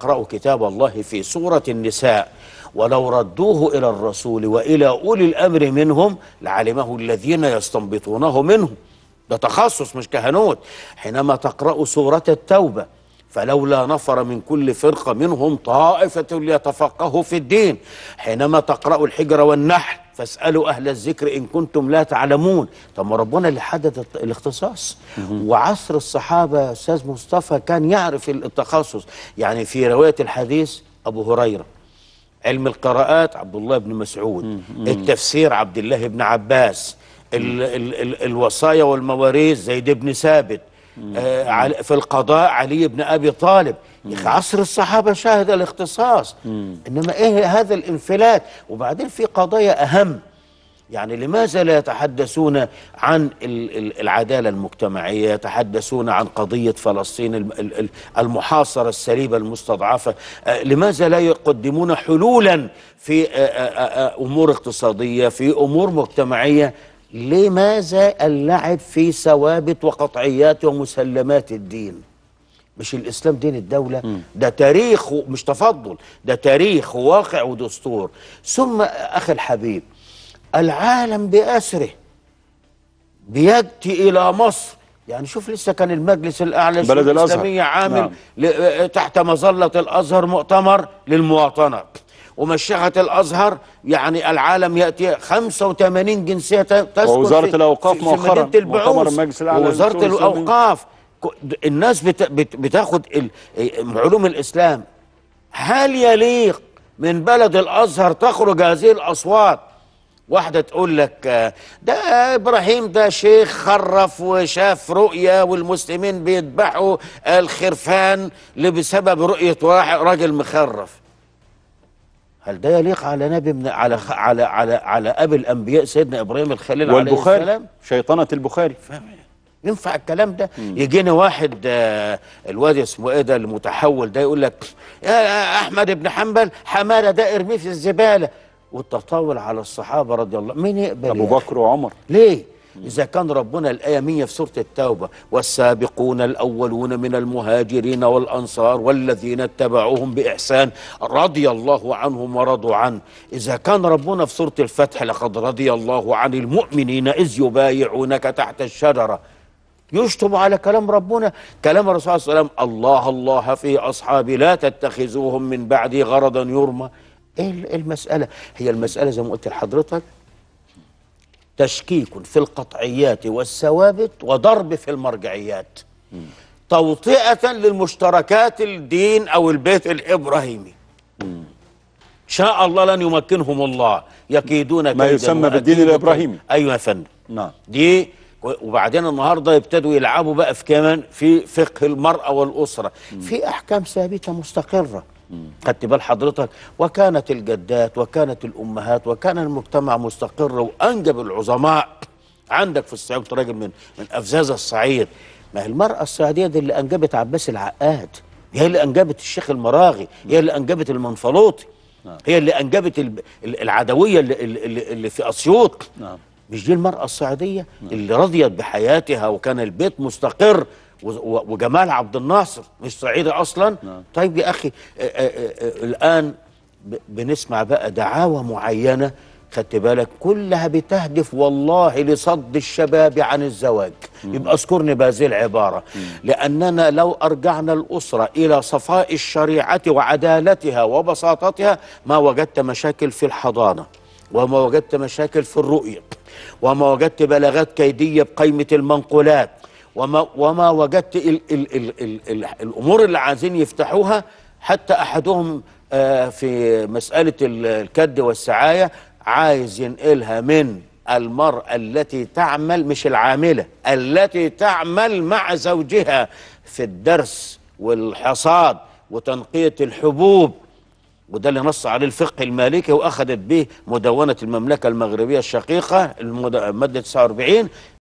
اقرأوا كتاب الله في سورة النساء ولو ردوه إلى الرسول وإلى أولي الأمر منهم لعلمه الذين يستنبطونه منه ده تخصص مش كهنوت حينما تقرأوا سورة التوبة فلولا نفر من كل فرقة منهم طائفة ليتفقهوا في الدين حينما تقرأوا الحجر والنحل فاسالوا اهل الذكر ان كنتم لا تعلمون طب ما ربنا اللي حدد الاختصاص وعصر الصحابه استاذ مصطفى كان يعرف التخصص يعني في روايه الحديث ابو هريره علم القراءات عبد الله بن مسعود التفسير عبد الله بن عباس الوصايا والمواريث زيد بن ثابت آه، في القضاء علي بن أبي طالب في عصر الصحابة شاهد الاختصاص إنما إيه هذا الانفلات وبعدين في قضايا أهم يعني لماذا لا يتحدثون عن العدالة المجتمعية يتحدثون عن قضية فلسطين المحاصرة السليبة المستضعفة آه، لماذا لا يقدمون حلولا في آه، أمور اقتصادية في أمور مجتمعية لماذا اللعب في ثوابت وقطعيات ومسلمات الدين مش الاسلام دين الدوله ده تاريخ مش تفضل ده تاريخ وواقع ودستور ثم اخي الحبيب العالم باسره بياتي الى مصر يعني شوف لسه كان المجلس الاعلى الاسلاميه عامل نعم. تحت مظله الازهر مؤتمر للمواطنه ومشيخة الأزهر يعني العالم يأتي 85 جنسية تسكن ووزارة في الأوقاف في مؤخرا مؤتمر المجلس الأعلى ووزارة الأوقاف الناس بتاخد علوم الإسلام هل يليق من بلد الأزهر تخرج هذه الأصوات واحدة تقول لك ده إبراهيم ده شيخ خرف وشاف رؤية والمسلمين بيذبحوا الخرفان بسبب رؤية راجل مخرف هل ده يليق على نبي من على على على على ابي الانبياء سيدنا ابراهيم الخليل عليه السلام شيطنه البخاري ينفع الكلام ده يجينا واحد آه الواد اسمه ايه ده المتحول ده يقول لك يا احمد بن حنبل حماله ده ارميه في الزباله والتطاول على الصحابه رضي الله مين يقبل ابو بكر وعمر ليه إذا كان ربنا الآية 100 في سورة التوبة والسابقون الأولون من المهاجرين والأنصار والذين اتبعوهم بإحسان رضي الله عنهم ورضوا عنه إذا كان ربنا في سورة الفتح لقد رضي الله عن المؤمنين إذ يبايعونك تحت الشجرة يشتم على كلام ربنا كلام الرسول صلى الله عليه وسلم الله الله في أصحابي لا تتخذوهم من بعدي غرضا يرمى ايه المسألة هي المسألة زي ما قلت لحضرتك تشكيك في القطعيات والثوابت وضرب في المرجعيات توطئة للمشتركات الدين أو البيت الإبراهيمي إن شاء الله لن يمكنهم الله يكيدون ما يسمى بالدين الإبراهيمي أيوة يا فندم نعم دي وبعدين النهارده يبتدوا يلعبوا بقى في كمان في فقه المرأة والأسرة في أحكام ثابتة مستقرة خدت بال حضرتك وكانت الجدات وكانت الامهات وكان المجتمع مستقر وانجب العظماء عندك في الصعيد راجل من من افزاز الصعيد ما هي المراه الصعيديه دي اللي انجبت عباس العقاد هي اللي انجبت الشيخ المراغي هي اللي انجبت المنفلوطي نعم. هي اللي انجبت العدويه اللي, اللي, اللي في اسيوط نعم. مش دي المراه الصعيديه نعم. اللي رضيت بحياتها وكان البيت مستقر وجمال عبد الناصر مش صعيدي اصلا نعم. طيب يا اخي آآ آه، آآ آه، آه، الان بنسمع بقى دعاوى معينه خدت بالك كلها بتهدف والله لصد الشباب عن الزواج مم. يبقى اذكرني بهذه العبارة مم. لأننا لو أرجعنا الأسرة إلى صفاء الشريعة وعدالتها وبساطتها ما وجدت مشاكل في الحضانة وما وجدت مشاكل في الرؤية وما وجدت بلاغات كيدية بقيمة المنقولات وما وما وجدت الـ الـ الـ الـ الـ الامور اللي عايزين يفتحوها حتى احدهم آه، في مساله الكد والسعايه عايز ينقلها من المرأة التي تعمل مش العاملة التي تعمل مع زوجها في الدرس والحصاد وتنقية الحبوب وده اللي نص عليه الفقه المالكي وأخذت به مدونة المملكة المغربية الشقيقة المادة 49